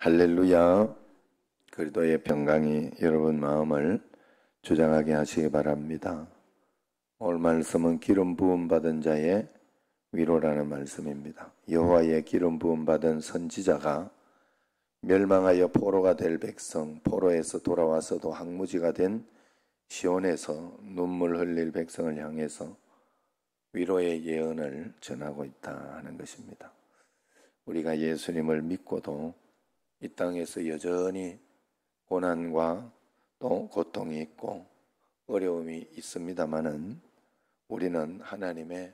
할렐루야. 그리도의 평강이 여러분 마음을 주장하게 하시기 바랍니다. 오늘 말씀은 기름 부음 받은 자의 위로라는 말씀입니다. 여호와의 기름 부음 받은 선지자가 멸망하여 포로가 될 백성, 포로에서 돌아와서도 항무지가 된 시온에서 눈물 흘릴 백성을 향해서 위로의 예언을 전하고 있다 하는 것입니다. 우리가 예수님을 믿고도 이 땅에서 여전히 고난과 또 고통이 있고 어려움이 있습니다만은 우리는 하나님의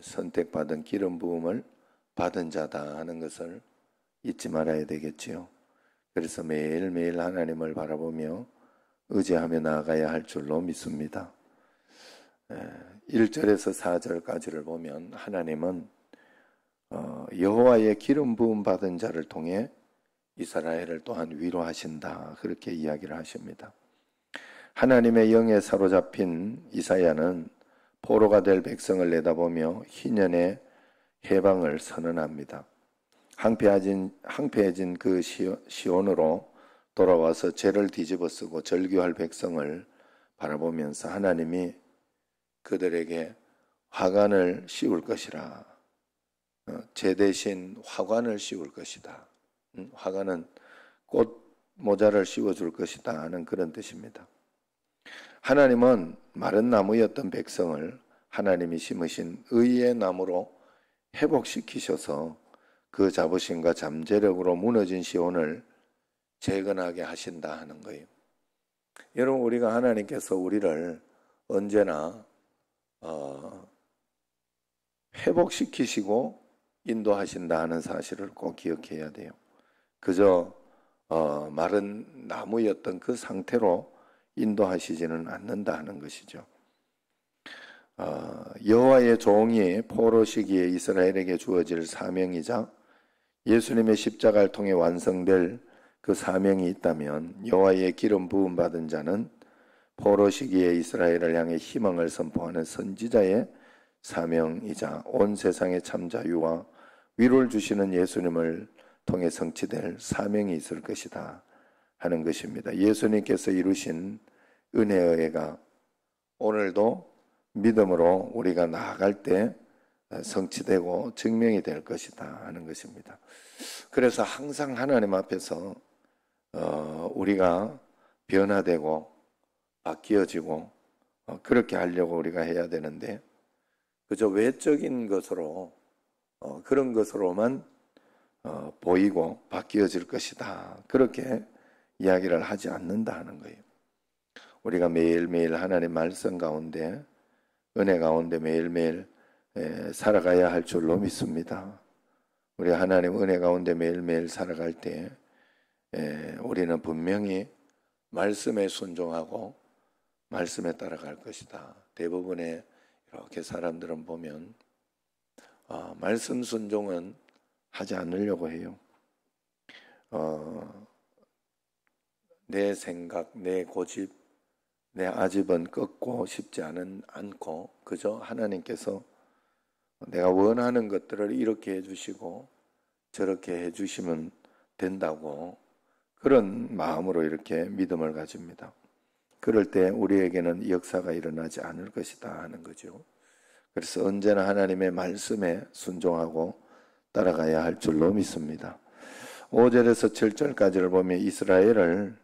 선택받은 기름 부음을 받은 자다 하는 것을 잊지 말아야 되겠지요. 그래서 매일매일 하나님을 바라보며 의지하며 나아가야 할 줄로 믿습니다. 1절에서 4절까지를 보면 하나님은 어, 여호와의 기름 부음 받은 자를 통해 이스라엘을 또한 위로하신다. 그렇게 이야기를 하십니다. 하나님의 영에 사로잡힌 이사야는 포로가 될 백성을 내다보며 희년의 해방을 선언합니다. 항폐해진, 항폐해진 그 시온으로 돌아와서 죄를 뒤집어 쓰고 절규할 백성을 바라보면서 하나님이 그들에게 화관을 씌울 것이라. 어, 죄 대신 화관을 씌울 것이다. 화가는꽃 모자를 씌워줄 것이다 하는 그런 뜻입니다. 하나님은 마른 나무였던 백성을 하나님이 심으신 의의 나무로 회복시키셔서 그 자부심과 잠재력으로 무너진 시온을 재건하게 하신다 하는 거예요. 여러분 우리가 하나님께서 우리를 언제나 어, 회복시키시고 인도하신다 하는 사실을 꼭 기억해야 돼요. 그저 어, 마른 나무였던 그 상태로 인도하시지는 않는다 하는 것이죠. 어, 여호와의 종이 포로 시기에 이스라엘에게 주어질 사명이자 예수님의 십자가를 통해 완성될 그 사명이 있다면 여호와의 기름 부음 받은 자는 포로 시기에 이스라엘을 향해 희망을 선포하는 선지자의 사명이자 온 세상의 참 자유와 위로를 주시는 예수님을 통해 성취될 사명이 있을 것이다 하는 것입니다. 예수님께서 이루신 은혜의 애가 오늘도 믿음으로 우리가 나아갈 때 성취되고 증명이 될 것이다 하는 것입니다. 그래서 항상 하나님 앞에서 어, 우리가 변화되고 바뀌어지고 어, 그렇게 하려고 우리가 해야 되는데 그저 외적인 것으로 어, 그런 것으로만 어, 보이고 바뀌어질 것이다. 그렇게 이야기를 하지 않는다 하는 거예요. 우리가 매일매일 하나님 말씀 가운데 은혜 가운데 매일매일 살아가야 할 줄로 믿습니다. 우리 하나님 은혜 가운데 매일매일 살아갈 때 우리는 분명히 말씀에 순종하고 말씀에 따라갈 것이다. 대부분의 이렇게 사람들은 보면 아, 말씀 순종은 하지 않으려고 해요. 어, 내 생각, 내 고집, 내 아집은 꺾고 싶지 않은, 않고, 그저 하나님께서 내가 원하는 것들을 이렇게 해주시고, 저렇게 해주시면 된다고, 그런 마음으로 이렇게 믿음을 가집니다. 그럴 때 우리에게는 역사가 일어나지 않을 것이다 하는 거죠. 그래서 언제나 하나님의 말씀에 순종하고 따라가야 할 줄로 믿습니다. 5절에서 7절까지를 보면 이스라엘을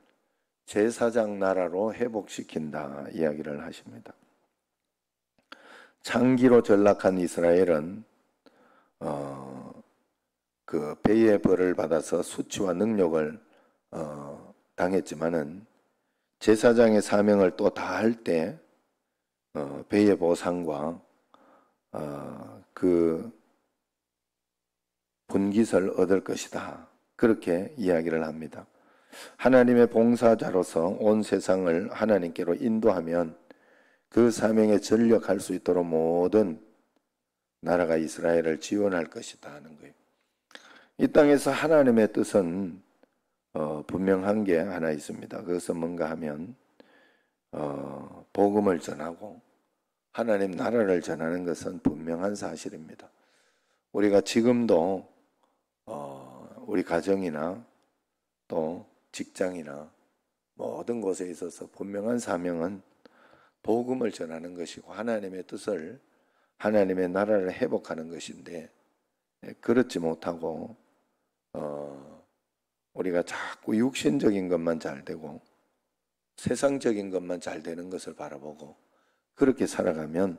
제사장 나라로 회복시킨다 이야기를 하십니다. 창기로 전락한 이스라엘은 어, 그 배의 벌을 받아서 수치와 능력을 어, 당했지만은 제사장의 사명을 또 다할 때 어, 배의 보상과 어, 그 분깃을 얻을 것이다. 그렇게 이야기를 합니다. 하나님의 봉사자로서 온 세상을 하나님께로 인도하면 그 사명에 전력할 수 있도록 모든 나라가 이스라엘을 지원할 것이다 하는 거예요. 이 땅에서 하나님의 뜻은 어, 분명한 게 하나 있습니다. 그것은 뭔가 하면 어, 복음을 전하고 하나님 나라를 전하는 것은 분명한 사실입니다. 우리가 지금도 우리 가정이나 또 직장이나 모든 곳에 있어서 분명한 사명은 복음을 전하는 것이고 하나님의 뜻을 하나님의 나라를 회복하는 것인데 예, 그렇지 못하고 어 우리가 자꾸 육신적인 것만 잘 되고 세상적인 것만 잘 되는 것을 바라보고 그렇게 살아가면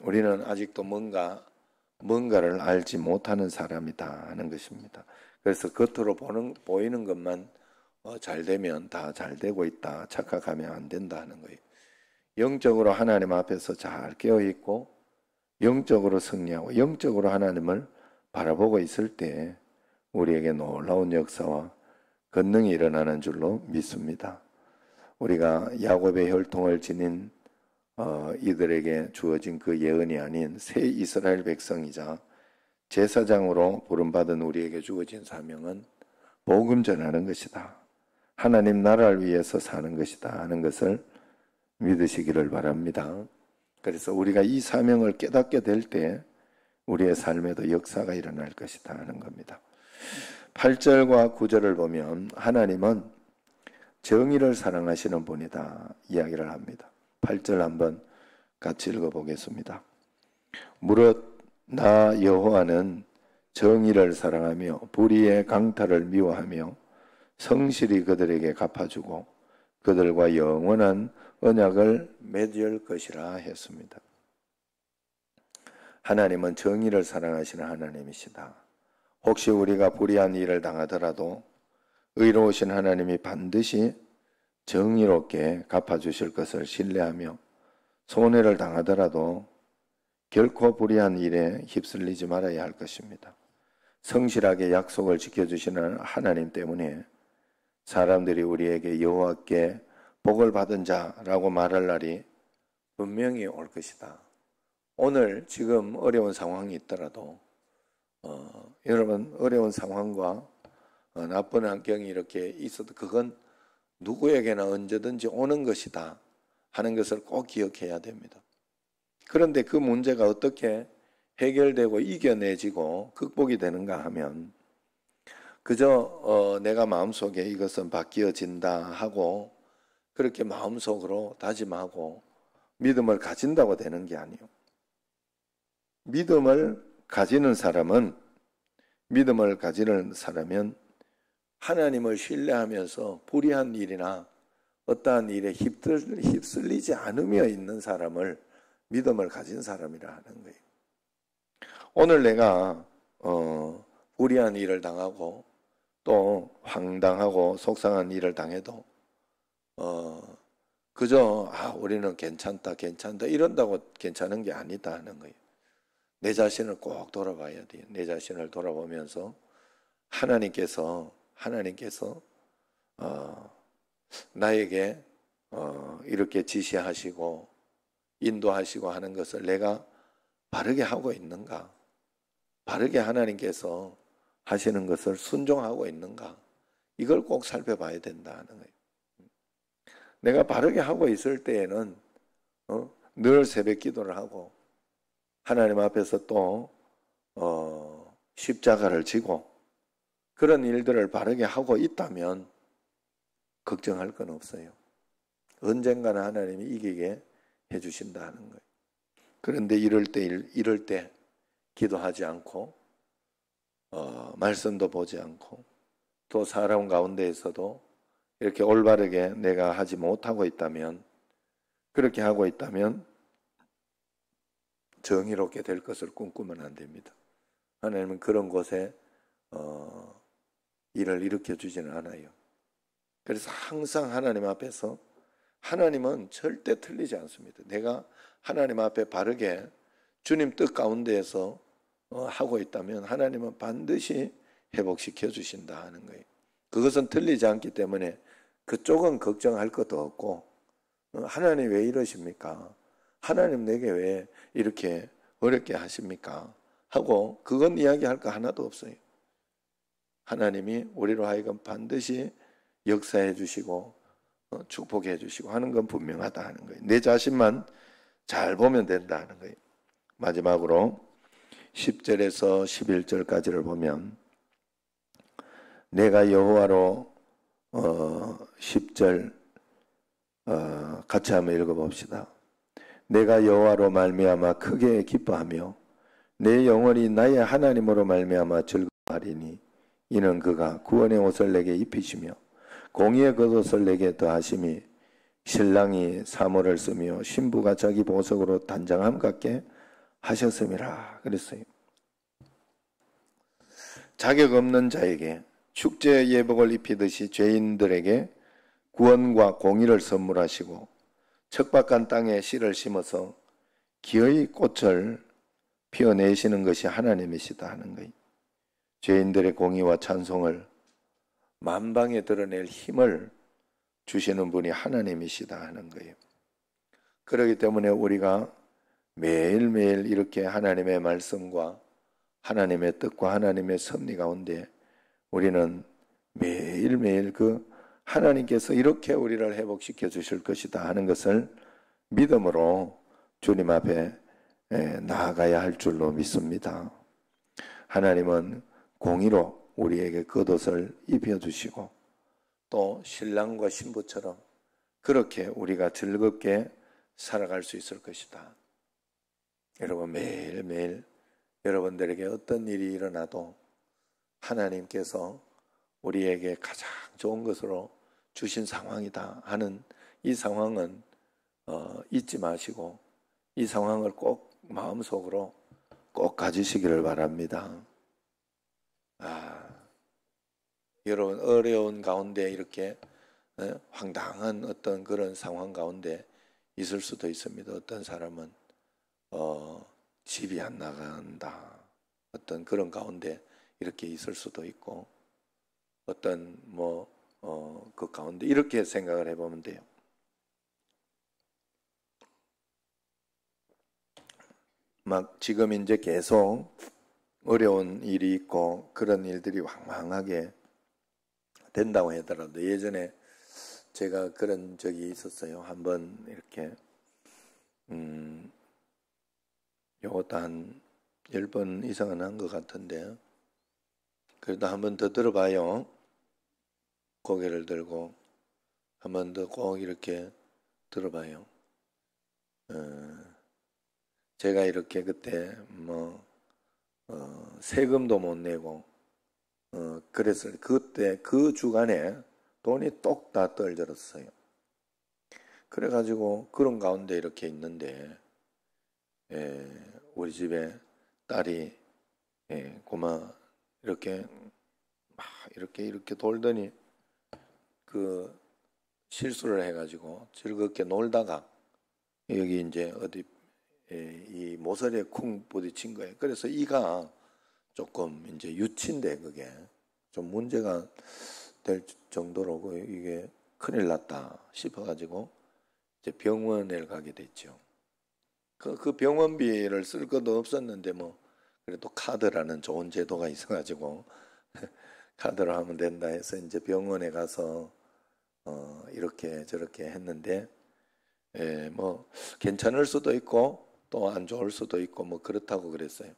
우리는 아직도 뭔가 뭔가를 알지 못하는 사람이다 하는 것입니다. 그래서 겉으로 보는, 보이는 것만 어, 잘 되면 다 잘 되고 있다. 착각하면 안 된다 는 거예요. 영적으로 하나님 앞에서 잘 깨어있고, 영적으로 승리하고, 영적으로 하나님을 바라보고 있을 때, 우리에게 놀라운 역사와 권능이 일어나는 줄로 믿습니다. 우리가 야곱의 혈통을 지닌 어, 이들에게 주어진 그 예언이 아닌 새 이스라엘 백성이자 제사장으로 부름받은 우리에게 주어진 사명은 복음 전하는 것이다. 하나님 나라를 위해서 사는 것이다 하는 것을 믿으시기를 바랍니다. 그래서 우리가 이 사명을 깨닫게 될 때 우리의 삶에도 역사가 일어날 것이다 하는 겁니다. 8절과 9절을 보면 하나님은 정의를 사랑하시는 분이다 이야기를 합니다. 8절 한번 같이 읽어보겠습니다. 무릇 나 여호와는 정의를 사랑하며 불의의 강탈을 미워하며 성실히 그들에게 갚아주고 그들과 영원한 언약을 맺을 것이라 했습니다. 하나님은 정의를 사랑하시는 하나님이시다. 혹시 우리가 불의한 일을 당하더라도 의로우신 하나님이 반드시 정의롭게 갚아주실 것을 신뢰하며 손해를 당하더라도 결코 불의한 일에 휩쓸리지 말아야 할 것입니다. 성실하게 약속을 지켜주시는 하나님 때문에 사람들이 우리에게 여호와께 복을 받은 자라고 말할 날이 분명히 올 것이다. 오늘 지금 어려운 상황이 있더라도 어, 여러분 어려운 상황과 어, 나쁜 환경이 이렇게 있어도 그건 누구에게나 언제든지 오는 것이다 하는 것을 꼭 기억해야 됩니다. 그런데 그 문제가 어떻게 해결되고 이겨내지고 극복이 되는가 하면 그저 어, 내가 마음속에 이것은 바뀌어진다 하고 그렇게 마음속으로 다짐하고 믿음을 가진다고 되는 게 아니요. 믿음을 가지는 사람은 믿음을 가지는 사람은 하나님을 신뢰하면서 불의한 일이나 어떠한 일에 휩쓸리지 않으며 있는 사람을 믿음을 가진 사람이라 하는 거예요. 오늘 내가 어, 불리한 일을 당하고 또 황당하고 속상한 일을 당해도 어, 그저 아 우리는 괜찮다 괜찮다 이런다고 괜찮은 게 아니다 하는 거예요. 내 자신을 꼭 돌아봐야 돼요. 내 자신을 돌아보면서 하나님께서 하나님께서 어, 나에게 어, 이렇게 지시하시고 인도하시고 하는 것을 내가 바르게 하고 있는가? 바르게 하나님께서 하시는 것을 순종하고 있는가? 이걸 꼭 살펴봐야 된다는 거예요. 내가 바르게 하고 있을 때에는 어? 늘 새벽 기도를 하고 하나님 앞에서 또 어, 십자가를 지고 그런 일들을 바르게 하고 있다면 걱정할 건 없어요. 언젠가는 하나님이 이기게 해주신다 하는 거예요. 그런데 이럴 때, 이럴 때 기도하지 않고, 어, 말씀도 보지 않고, 또 사람 가운데에서도 이렇게 올바르게 내가 하지 못하고 있다면, 그렇게 하고 있다면, 정의롭게 될 것을 꿈꾸면 안 됩니다. 하나님은 그런 곳에, 어, 일을 일으켜 주지는 않아요. 그래서 항상 하나님 앞에서 하나님은 절대 틀리지 않습니다. 내가 하나님 앞에 바르게 주님 뜻 가운데에서 어, 하고 있다면 하나님은 반드시 회복시켜 주신다 하는 거예요. 그것은 틀리지 않기 때문에 그쪽은 걱정할 것도 없고 어, 하나님 왜 이러십니까? 하나님 내게 왜 이렇게 어렵게 하십니까? 하고 그건 이야기할 거 하나도 없어요. 하나님이 우리로 하여금 반드시 역사해 주시고 어, 축복해 주시고 하는 건 분명하다 하는 거예요. 내 자신만 잘 보면 된다 하는 거예요. 마지막으로 10절에서 11절까지를 보면 내가 여호와로 어 10절 어 같이 한번 읽어 봅시다. 내가 여호와로 말미암아 크게 기뻐하며 내 영혼이 나의 하나님으로 말미암아 즐거워하리니 이는 그가 구원의 옷을 내게 입히시며 공의의 겉옷을 내게 더하심이 신랑이 사물을 쓰며 신부가 자기 보석으로 단장함 같게 하셨음이라 그랬어요. 자격 없는 자에게 축제 예복을 입히듯이 죄인들에게 구원과 공의를 선물하시고 척박한 땅에 씨를 심어서 기어이 꽃을 피워내시는 것이 하나님이시다 하는 거예요. 죄인들의 공의와 찬송을 만방에 드러낼 힘을 주시는 분이 하나님이시다 하는 거예요. 그렇기 때문에 우리가 매일매일 이렇게 하나님의 말씀과 하나님의 뜻과 하나님의 섭리 가운데 우리는 매일매일 그 하나님께서 이렇게 우리를 회복시켜 주실 것이다 하는 것을 믿음으로 주님 앞에 나아가야 할 줄로 믿습니다. 하나님은 공의로 우리에게 겉옷을 그 입혀주시고 또 신랑과 신부처럼 그렇게 우리가 즐겁게 살아갈 수 있을 것이다. 여러분 매일매일 여러분들에게 어떤 일이 일어나도 하나님께서 우리에게 가장 좋은 것으로 주신 상황이다 하는 이 상황은 어, 잊지 마시고 이 상황을 꼭 마음속으로 꼭 가지시기를 바랍니다. 아, 여러분 어려운 가운데 이렇게 어, 황당한 어떤 그런 상황 가운데 있을 수도 있습니다. 어떤 사람은 어, 집이 안 나간다. 어떤 그런 가운데 이렇게 있을 수도 있고 어떤 뭐 어, 그 가운데 이렇게 생각을 해보면 돼요. 막 지금 이제 계속 어려운 일이 있고 그런 일들이 왕왕하게 된다고 하더라도 예전에 제가 그런 적이 있었어요. 한번 이렇게 음 요것도 한1 0번 이상은 한 것 같은데 그래도 한번더 들어봐요. 고개를 들고 한번더 꼭 이렇게 들어봐요. 어, 제가 이렇게 그때 뭐 어, 세금도 못 내고 어, 그래서 그때 그 주간에 돈이 똑 다 떨어졌어요. 그래가지고 그런 가운데 이렇게 있는데 에, 예, 우리 집에 딸이 에, 예, 고마 이렇게 막 이렇게 이렇게 돌더니 그 실수를 해가지고 즐겁게 놀다가 여기 이제 어디 에, 예, 이 모서리에 쿵 부딪힌 거예요. 그래서 이가 조금 이제 유치인데 그게 좀 문제가 될 정도로 이게 큰일 났다 싶어가지고 이제 병원에 가게 됐죠. 그, 그 병원비를 쓸 것도 없었는데 뭐 그래도 카드라는 좋은 제도가 있어가지고 카드로 하면 된다 해서 이제 병원에 가서 어 이렇게 저렇게 했는데 예, 뭐 괜찮을 수도 있고 또 안 좋을 수도 있고 뭐 그렇다고 그랬어요.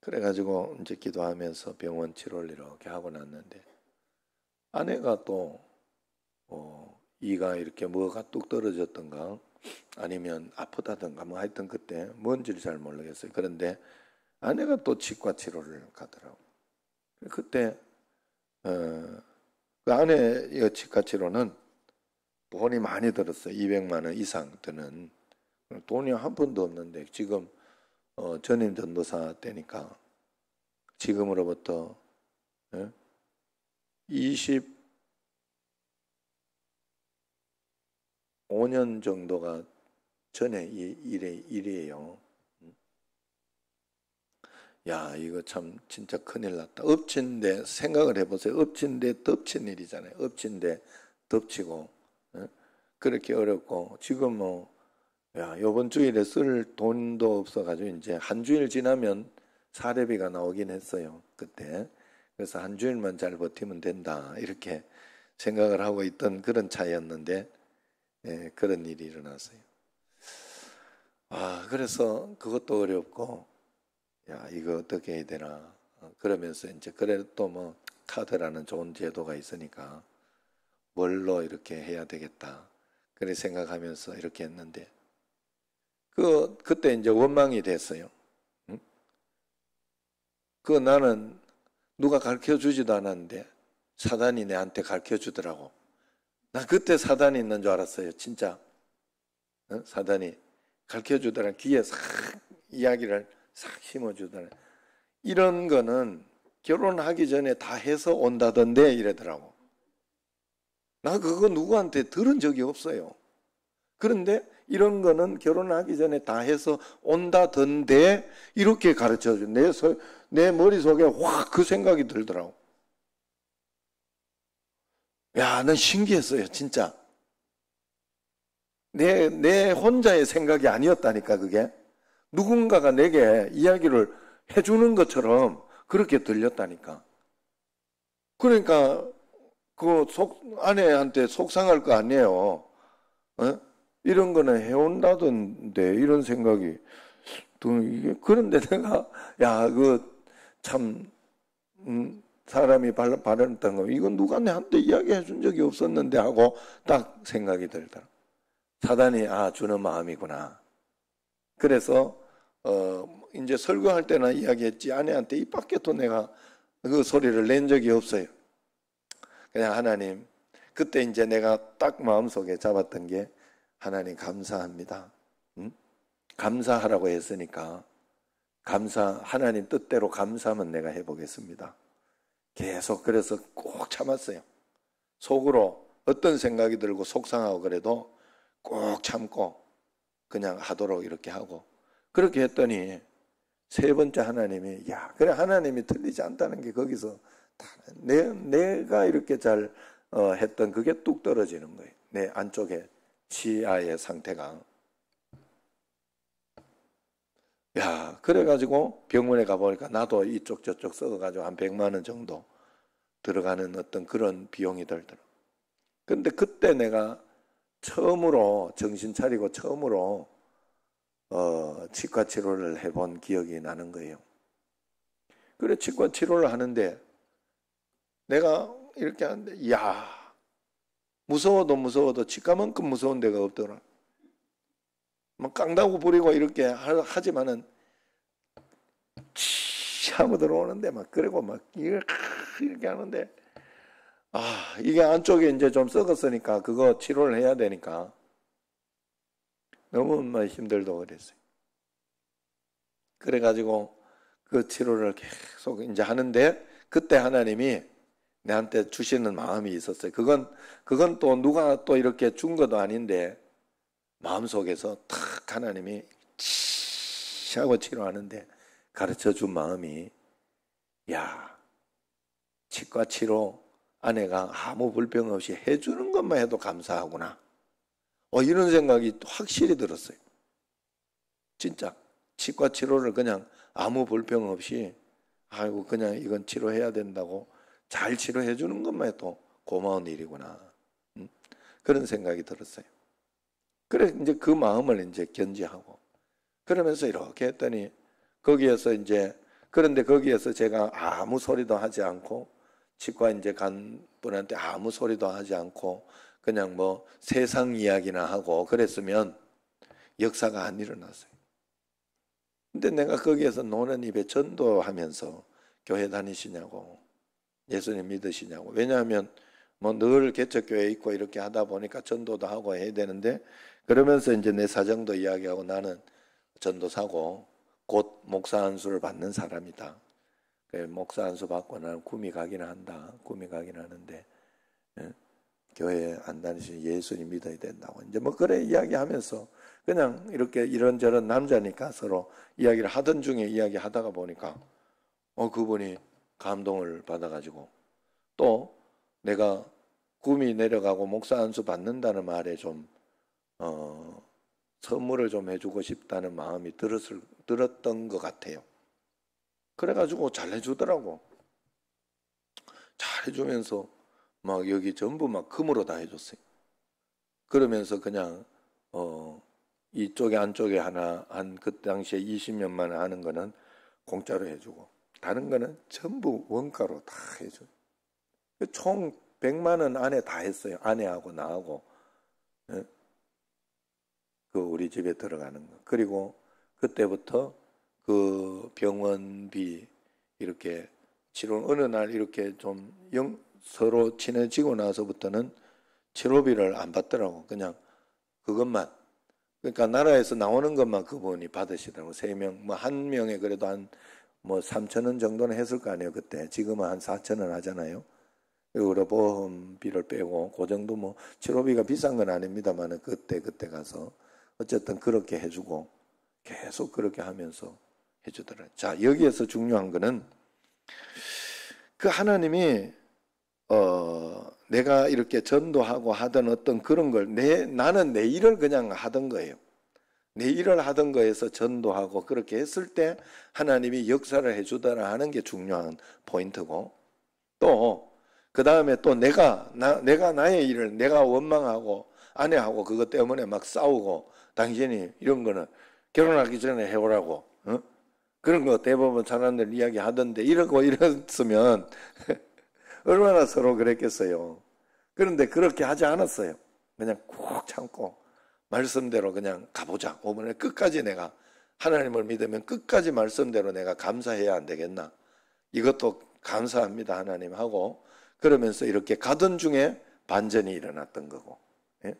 그래가지고 이제 기도하면서 병원 치료를 이렇게 하고 났는데 아내가 또 어, 이가 이렇게 뭐가 뚝 떨어졌던가 아니면 아프다든가 뭐 하여튼 그때 뭔지를 잘 모르겠어요. 그런데 아내가 또 치과 치료를 가더라고. 그때 어, 그 아내의 치과 치료는 돈이 많이 들었어요. 200만 원 이상 드는 돈이 한 푼도 없는데 지금 어, 전임 전도사 때니까 지금으로부터 예? 25년 정도가 전에 이 일에 일이에요. 야, 이거 참 진짜 큰일 났다. 엎친데 생각을 해보세요. 엎친데 덮친 일이잖아요. 엎친데 덮치고 예? 그렇게 어렵고 지금 뭐 야, 요번 주일에 쓸 돈도 없어가지고 이제 한 주일 지나면 사례비가 나오긴 했어요. 그때. 그래서 한 주일만 잘 버티면 된다. 이렇게 생각을 하고 있던 그런 차였는데, 이 예, 그런 일이 일어났어요. 아, 그래서 그것도 어렵고, 야, 이거 어떻게 해야 되나. 그러면서 이제 그래도 뭐 카드라는 좋은 제도가 있으니까 뭘로 이렇게 해야 되겠다. 그래 생각하면서 이렇게 했는데, 그, 그때 이제 원망이 됐어요. 응? 그 나는 누가 가르쳐 주지도 않았는데 사단이 내한테 가르쳐 주더라고. 나 그때 사단이 있는 줄 알았어요, 진짜. 응? 사단이 가르쳐 주더라. 귀에 싹 이야기를 싹 심어 주더라. 이런 거는 결혼하기 전에 다 해서 온다던데 이러더라고. 나 그거 누구한테 들은 적이 없어요. 그런데 이런 거는 결혼하기 전에 다 해서 온다던데 이렇게 가르쳐 줘. 내, 내 머릿속에 확 그 생각이 들더라고. 야, 난 신기했어요, 진짜. 내, 내 혼자의 생각이 아니었다니까, 그게. 누군가가 내게 이야기를 해주는 것처럼 그렇게 들렸다니까. 그러니까, 그 속, 아내한테 속상할 거 아니에요. 어? 이런 거는 해온다던데 이런 생각이 그런데 내가 야 그참 음, 사람이 바람했던 거 이건 누가 내한테 이야기해 준 적이 없었는데 하고 딱 생각이 들더라. 사단이 아 주는 마음이구나. 그래서 어 이제 설교할 때나 이야기했지 아내한테 입 밖에도 내가 그 소리를 낸 적이 없어요. 그냥 하나님 그때 이제 내가 딱 마음속에 잡았던 게 하나님 감사합니다. 응? 감사하라고 했으니까 감사 하나님 뜻대로 감사만 내가 해보겠습니다. 계속 그래서 꼭 참았어요. 속으로 어떤 생각이 들고 속상하고 그래도 꼭 참고 그냥 하도록 이렇게 하고 그렇게 했더니 세 번째 하나님이 야 그래 하나님이 틀리지 않다는 게 거기서 내, 내가 이렇게 잘 어, 했던 그게 뚝 떨어지는 거예요. 내 안쪽에 시아의 상태가. 야, 그래가지고 병원에 가보니까 나도 이쪽 저쪽 썩가지고한 100만 원 정도 들어가는 어떤 그런 비용이 들더라. 근데 그때 내가 처음으로 정신 차리고 처음으로 어, 치과 치료를 해본 기억이 나는 거예요. 그래 치과 치료를 하는데 내가 이렇게 하는데 야 무서워도 무서워도 치과만큼 무서운 데가 없더라. 막 깡다구 부리고 이렇게 하지만은 치 하고 들어오는데 막 그리고 막 이렇게 하는데 아 이게 안쪽에 이제 좀 썩었으니까 그거 치료를 해야 되니까 너무 많이 힘들다고 그랬어요. 그래가지고 그 치료를 계속 이제 하는데 그때 하나님이 내한테 주시는 마음이 있었어요. 그건 그건 또 누가 또 이렇게 준 것도 아닌데 마음속에서 탁 하나님이 치 하고 치료하는데 가르쳐 준 마음이 야 치과 치료 아내가 아무 불평 없이 해주는 것만 해도 감사하구나. 어, 이런 생각이 확실히 들었어요. 진짜 치과 치료를 그냥 아무 불평 없이 아이고 그냥 이건 치료해야 된다고 잘 치료해 주는 것만 해도 고마운 일이구나. 음? 그런 생각이 들었어요. 그래, 이제 그 마음을 이제 견지하고. 그러면서 이렇게 했더니 거기에서 이제 그런데 거기에서 제가 아무 소리도 하지 않고 치과 이제 간 분한테 아무 소리도 하지 않고 그냥 뭐 세상 이야기나 하고 그랬으면 역사가 안 일어났어요. 근데 내가 거기에서 노는 입에 전도하면서 교회 다니시냐고 예수님 믿으시냐고. 왜냐하면 뭐 늘 개척교회 있고 이렇게 하다 보니까 전도도 하고 해야 되는데 그러면서 이제 내 사정도 이야기하고 나는 전도사고 곧 목사 안수를 받는 사람이다. 그 목사 안수 받고 나는 꿈이 가긴 한다. 꿈이 가긴 하는데 예? 교회 안 다니시는 예수님 믿어야 된다고 이제 뭐 그래 이야기하면서 그냥 이렇게 이런저런 남자니까 서로 이야기를 하던 중에 이야기하다가 보니까 어 그분이 감동을 받아가지고 또 내가 꿈이 내려가고 목사 안수 받는다는 말에 좀 어, 선물을 좀 해주고 싶다는 마음이 들었을, 들었던 것 같아요. 그래가지고 잘 해주더라고. 잘 해주면서 막 여기 전부 막 금으로 다 해줬어요. 그러면서 그냥 어, 이쪽에 안쪽에 하나 한 그 당시에 20년 만에 하는 거는 공짜로 해주고 다른 거는 전부 원가로 다 해줘. 총 100만 원 안에 다 했어요. 아내하고 나하고. 예? 그 우리 집에 들어가는 거. 그리고 그때부터 그 병원비 이렇게 치료 어느 날 이렇게 좀 영, 서로 친해지고 나서부터는 치료비를 안 받더라고. 그냥 그것만. 그러니까 나라에서 나오는 것만 그분이 받으시더라고. 세 명, 뭐 한 명에 그래도 한뭐 3천 원 정도는 했을 거 아니에요 그때 지금은 한 4천 원 하잖아요. 의료 보험비를 빼고 그 정도 뭐 치료비가 비싼 건 아닙니다만 그때 그때 가서 어쨌든 그렇게 해주고 계속 그렇게 하면서 해주더라고요. 자 여기에서 중요한 거는 그 하나님이 어 내가 이렇게 전도하고 하던 어떤 그런 걸 내 나는 내 일을 그냥 하던 거예요. 내 네, 일을 하던 거에서 전도하고 그렇게 했을 때 하나님이 역사를 해주더라 하는 게 중요한 포인트고 또 그 다음에 또 내가 나 내가 나의 일을 내가 원망하고 아내하고 그것 때문에 막 싸우고 당신이 이런 거는 결혼하기 전에 해오라고 어? 그런 거 대부분 사람들 이야기 하던데 이러고 이랬으면 얼마나 서로 그랬겠어요. 그런데 그렇게 하지 않았어요. 그냥 꾹 참고 말씀대로 그냥 가보자. 오늘의 끝까지 내가 하나님을 믿으면 끝까지 말씀대로 내가 감사해야 안 되겠나. 이것도 감사합니다. 하나님 하고 그러면서 이렇게 가던 중에 반전이 일어났던 거고. 예?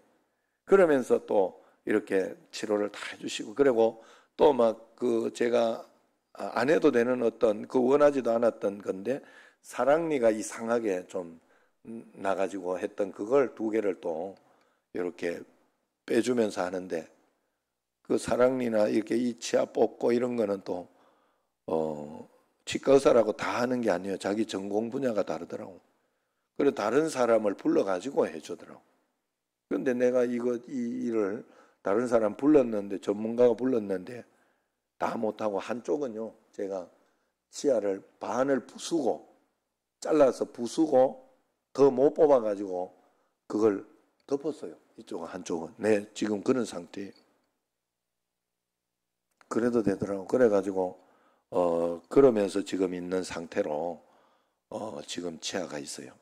그러면서 또 이렇게 치료를 다 해주시고 그리고 또 막 그 제가 아, 안 해도 되는 어떤 그 원하지도 않았던 건데 사랑니가 이상하게 좀 나가지고 했던 그걸 두 개를 또 이렇게 빼주면서 하는데 그 사랑니나 이렇게 이 치아 뽑고 이런 거는 또 어, 치과 의사라고 다 하는 게 아니에요. 자기 전공 분야가 다르더라고. 그래 다른 사람을 불러 가지고 해주더라고. 그런데 내가 이거 이 일을 다른 사람 불렀는데 전문가가 불렀는데 다 못하고 한쪽은요 제가 치아를 반을 부수고 잘라서 부수고 더 못 뽑아가지고 그걸 덮었어요. 이쪽은 한쪽은. 네, 지금 그런 상태. 그래도 되더라고. 그래가지고 어 그러면서 지금 있는 상태로 어 지금 치아가 있어요.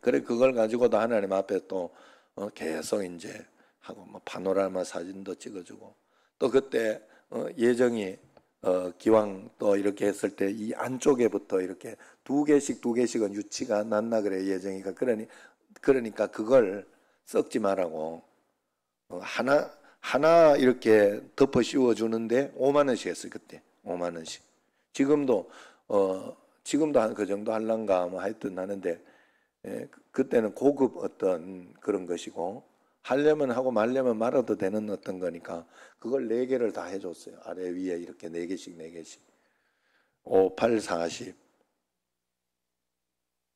그래 그걸 가지고도 하나님 앞에 또 어, 계속 이제 하고 뭐 파노라마 사진도 찍어주고 또 그때 어, 예정이 어, 기왕 또 이렇게 했을 때 이 안쪽에부터 이렇게 두 개씩 두 개씩은 유치가 났나 그래 예정이가 그러니 그러니까 그걸 썩지 말라고 어, 하나 하나 이렇게 덮어 씌워 주는데 5만 원씩 했어요 그때 5만 원씩 지금도 어 지금도 한 그 정도 할란가 뭐 하여튼 하는데 예, 그, 그때는 고급 어떤 그런 것이고 하려면 하고 말려면 말아도 되는 어떤 거니까 그걸 네 개를 다 해줬어요 아래 위에 이렇게 네 개씩 네 개씩 5, 8, 40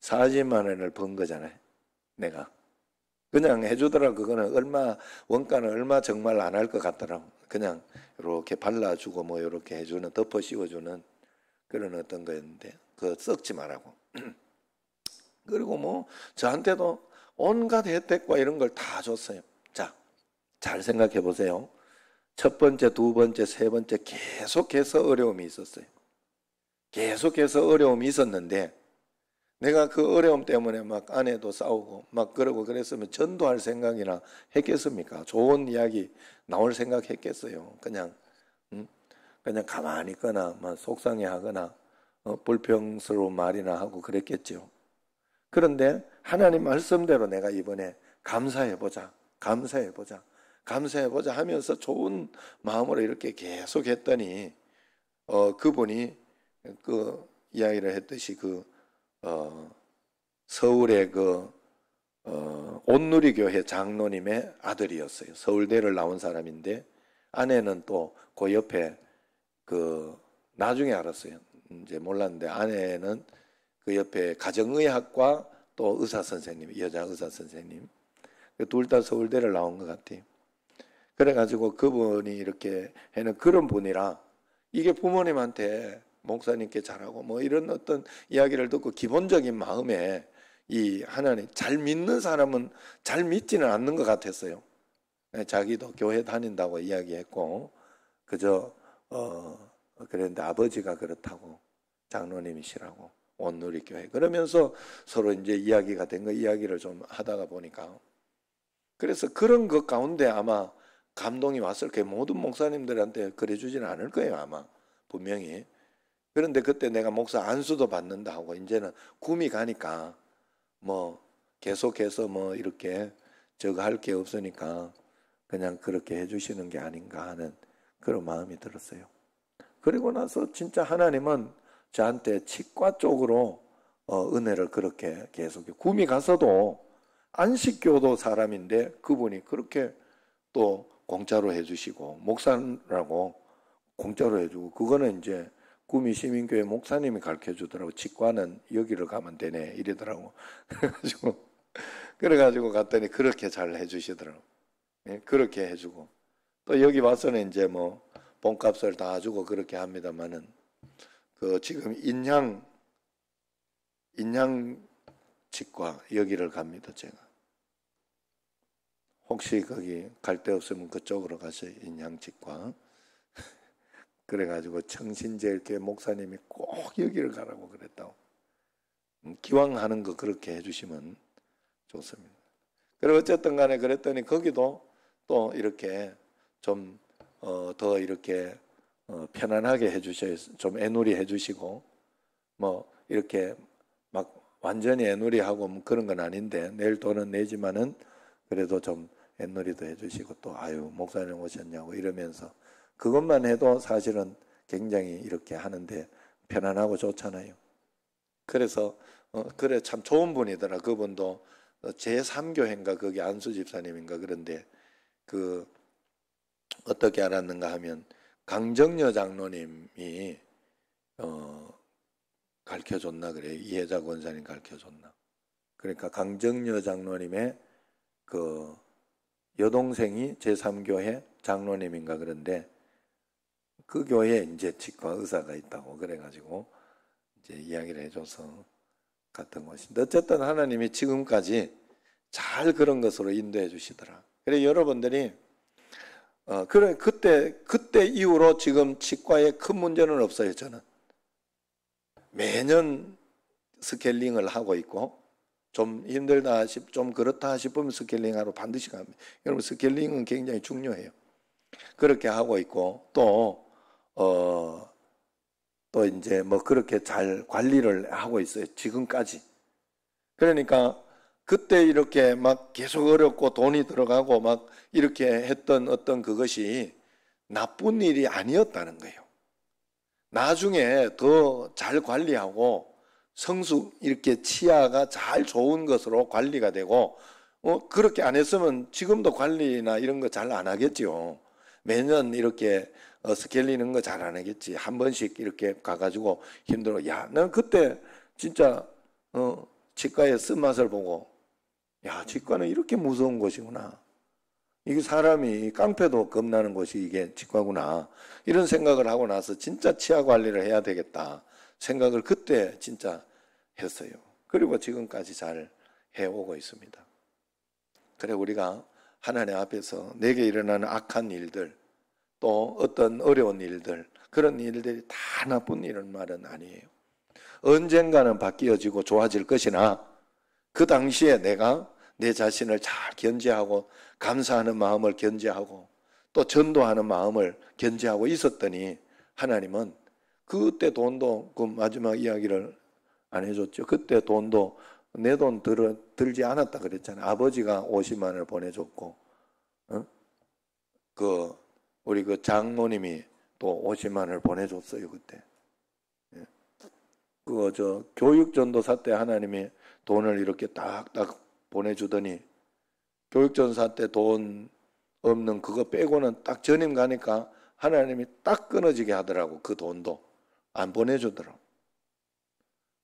40만 원을 번 거잖아요 내가. 그냥 해주더라 그거는 얼마 원가는 얼마 정말 안 할 것같더라 그냥 이렇게 발라주고 뭐 이렇게 해주는 덮어 씌워주는 그런 어떤 거였는데 그거 썩지 말라고 그리고 뭐 저한테도 온갖 혜택과 이런 걸 다 줬어요 자잘 생각해 보세요 첫 번째 두 번째 세 번째 계속해서 어려움이 있었어요 계속해서 어려움이 있었는데 내가 그 어려움 때문에 막 아내도 싸우고 막 그러고 그랬으면 전도할 생각이나 했겠습니까? 좋은 이야기 나올 생각 했겠어요? 그냥 음? 그냥 가만히 있거나 막 속상해하거나 어, 불평스러운 말이나 하고 그랬겠죠. 그런데 하나님 말씀대로 내가 이번에 감사해 보자, 감사해 보자, 감사해 보자 하면서 좋은 마음으로 이렇게 계속 했더니 어, 그분이 그 이야기를 했듯이 그 어, 서울의 그 어, 온누리 교회 장로님의 아들이었어요. 서울대를 나온 사람인데 아내는 또 그 옆에 그 나중에 알았어요. 이제 몰랐는데 아내는 그 옆에 가정의학과 또 의사 선생님, 여자 의사 선생님. 그 둘 다 서울대를 나온 것 같아요. 그래가지고 그분이 이렇게 해는 그런 분이라 이게 부모님한테 목사님께 잘하고 뭐 이런 어떤 이야기를 듣고 기본적인 마음에 이 하나님 잘 믿는 사람은 잘 믿지는 않는 것 같았어요. 네, 자기도 교회 다닌다고 이야기했고 그저 어 그랬는데 아버지가 그렇다고 장로님이시라고 온누리 교회 그러면서 서로 이제 이야기가 된 거 이야기를 좀 하다가 보니까 그래서 그런 것 가운데 아마 감동이 왔을 거예요. 모든 목사님들한테 그래 주지는 않을 거예요, 아마. 분명히. 그런데 그때 내가 목사 안수도 받는다 하고 이제는 꿈이 가니까 뭐 계속해서 뭐 이렇게 저거 할 게 없으니까 그냥 그렇게 해주시는 게 아닌가 하는 그런 마음이 들었어요. 그리고 나서 진짜 하나님은 저한테 치과 쪽으로 어, 은혜를 그렇게 계속 구미 가서도 안식교도 사람인데 그분이 그렇게 또 공짜로 해주시고 목사라고 공짜로 해주고 그거는 이제 꿈이 시민교회 목사님이 가르쳐 주더라고. 치과는 여기를 가면 되네. 이러더라고. 그래가지고, 그래가지고 갔더니 그렇게 잘 해주시더라고. 예, 그렇게 해주고. 또 여기 와서는 이제 뭐, 본값을 다 주고 그렇게 합니다만은, 그 지금 인양, 인양 치과 여기를 갑니다. 제가. 혹시 거기 갈 데 없으면 그쪽으로 가서 인양 치과. 그래가지고 청신제일교회 목사님이 꼭 여기를 가라고 그랬다고. 음, 기왕 하는 거 그렇게 해주시면 좋습니다. 그리고 어쨌든 간에 그랬더니 거기도 또 이렇게 좀더 어, 이렇게 어 편안하게 해주셔좀 애놀이 해주시고 뭐 이렇게 막 완전히 애놀이하고 뭐 그런 건 아닌데 내일 돈은 내지만은 그래도 좀 애놀이도 해주시고 또 아유 목사님 오셨냐고 이러면서 그것만 해도 사실은 굉장히 이렇게 하는데 편안하고 좋잖아요. 그래서 어, 그래 참 좋은 분이더라. 그분도 제3교회인가 거기 안수 집사님인가 그런데 그 어떻게 알았는가 하면 강정녀 장로님이 어 가르쳐 줬나 그래 이혜자 권사님 가르쳐 줬나. 그러니까 강정녀 장로님의 그 여동생이 제3교회 장로님인가 그런데 그 교회에 이제 치과 의사가 있다고 그래가지고 이제 이야기를 해줘서 갔던 곳인데 어쨌든 하나님이 지금까지 잘 그런 것으로 인도해 주시더라. 그래 여러분들이 어 그래 그때 그때 이후로 지금 치과에 큰 문제는 없어요 저는 매년 스케일링을 하고 있고 좀 힘들다 싶, 좀 그렇다 싶으면 스케일링하러 반드시 갑니다. 여러분 스케일링은 굉장히 중요해요. 그렇게 하고 있고 또 어, 또 이제 뭐 그렇게 잘 관리를 하고 있어요. 지금까지. 그러니까 그때 이렇게 막 계속 어렵고 돈이 들어가고 막 이렇게 했던 어떤 그것이 나쁜 일이 아니었다는 거예요. 나중에 더 잘 관리하고 성숙 이렇게 치아가 잘 좋은 것으로 관리가 되고 어, 그렇게 안 했으면 지금도 관리나 이런 거 잘 안 하겠지요. 매년 이렇게 어, 스케일리는 거 잘 안 하겠지. 한 번씩 이렇게 가가지고 힘들어. 야, 난 그때 진짜 어, 치과의 쓴맛을 보고 야, 치과는 이렇게 무서운 곳이구나. 이게 사람이 깡패도 겁나는 곳이 이게 치과구나. 이런 생각을 하고 나서 진짜 치아 관리를 해야 되겠다. 생각을 그때 진짜 했어요. 그리고 지금까지 잘 해오고 있습니다. 그래 우리가 하나님 앞에서 내게 일어나는 악한 일들, 또 어떤 어려운 일들, 그런 일들이 다 나쁜 일은 말은 아니에요. 언젠가는 바뀌어지고 좋아질 것이나 그 당시에 내가 내 자신을 잘 견제하고 감사하는 마음을 견제하고 또 전도하는 마음을 견제하고 있었더니 하나님은 그때 돈도 그 마지막 이야기를 안 해줬죠. 그때 돈도 내 돈 들지 않았다 그랬잖아요. 아버지가 50만 을 보내줬고, 어? 그 우리 그 장모님이 또 50만을 보내줬어요 그때. 예. 그저 교육 전도사 때 하나님이 돈을 이렇게 딱딱 보내주더니 교육 전사 때 돈 없는 그거 빼고는 딱 전임 가니까 하나님이 딱 끊어지게 하더라고 그 돈도 안 보내주더라고.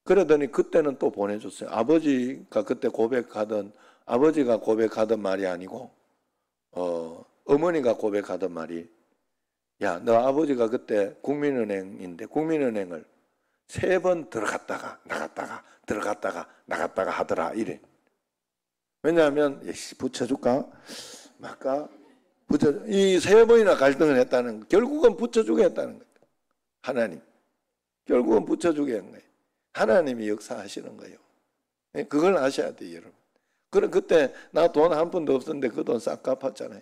그러더니 그때는 또 보내줬어요. 아버지가 그때 고백하던 아버지가 고백하던 말이 아니고 어 어머니가 고백하던 말이 야, 너 아버지가 그때 국민은행인데 국민은행을 세 번 들어갔다가 나갔다가 들어갔다가 나갔다가 하더라 이래. 왜냐하면 예씨 붙여줄까 말까 뭐 붙여 이세 번이나 갈등을 했다는 결국은 붙여주게 했다는 거예요. 하나님 결국은 붙여주게 한 거예요. 하나님이 역사하시는 거예요. 예, 그걸 아셔야 돼요, 여러분. 그럼 그때 나 돈 한 푼도 없었는데 그 돈 싹 갚았잖아요.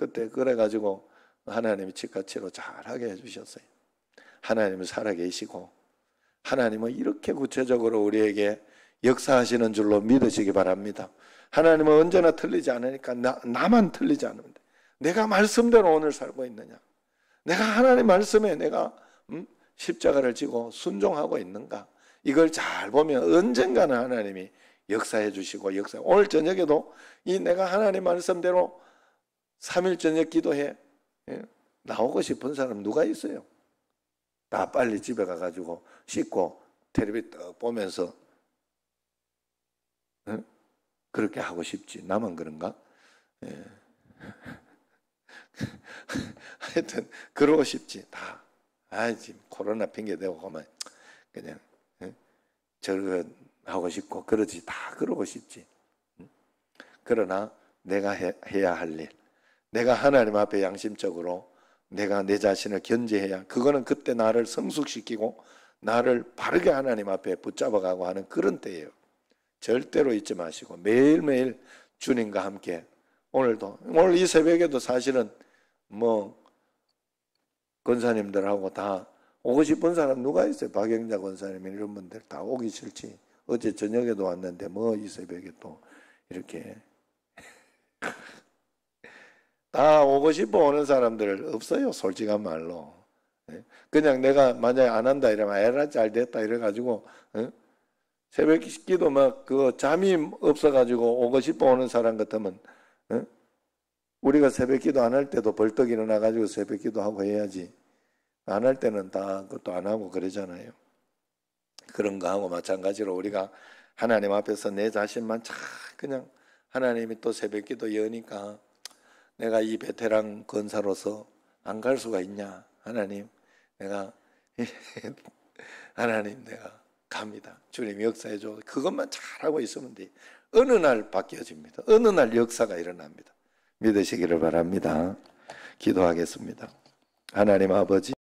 그때 그래가지고 하나님이 집가치로 잘하게 해주셨어요. 하나님은 살아계시고 하나님은 이렇게 구체적으로 우리에게 역사하시는 줄로 믿으시기 바랍니다. 하나님은 언제나 틀리지 않으니까 나, 나만 틀리지 않는데 내가 말씀대로 오늘 살고 있느냐? 내가 하나님 말씀에 내가 음, 십자가를 지고 순종하고 있는가? 이걸 잘 보면 언젠가는 하나님이 역사해 주시고 역사. 오늘 저녁에도 이 내가 하나님 말씀대로 3일 전에 기도해. 예, 나오고 싶은 사람 누가 있어요? 다 빨리 집에 가가지고 씻고 텔레비 떡 보면서 예, 그렇게 하고 싶지. 나만 그런가? 예. 하여튼 그러고 싶지 다. 아지 코로나 핑계 대고 가만 그냥 예? 저거 하고 싶고 그러지 다 그러고 싶지. 응? 그러나 내가 해, 해야 할 일, 내가 하나님 앞에 양심적으로 내가 내 자신을 견제해야 그거는 그때 나를 성숙시키고 나를 바르게 하나님 앞에 붙잡아가고 하는 그런 때예요. 절대로 잊지 마시고 매일매일 주님과 함께 오늘도 오늘 이 새벽에도 사실은 뭐 권사님들하고 다 오고 싶은 사람 누가 있어요? 박영자 권사님 이런 분들 다 오기 싫지. 어제 저녁에도 왔는데 뭐 이 새벽에 또 이렇게 다 오고 싶어 오는 사람들 없어요. 솔직한 말로. 예? 그냥 내가 만약에 안 한다 이러면 에라 잘 됐다 이래가지고 새벽 기도 막 그 잠이 없어가지고 오고 싶어 오는 사람 같으면 우리가 새벽 기도 안 할 때도 벌떡 일어나가지고 새벽 기도 하고 해야지 안 할 때는 다 그것도 안 하고 그러잖아요. 그런 거하고 마찬가지로 우리가 하나님 앞에서 내 자신만 참 그냥 하나님이 또 새벽 기도 여니까 내가 이 베테랑 건사로서 안 갈 수가 있냐? 하나님, 내가, 하나님, 내가 갑니다. 주님 역사해 줘. 그것만 잘하고 있으면 돼. 어느 날 바뀌어집니다. 어느 날 역사가 일어납니다. 믿으시기를 바랍니다. 기도하겠습니다. 하나님 아버지.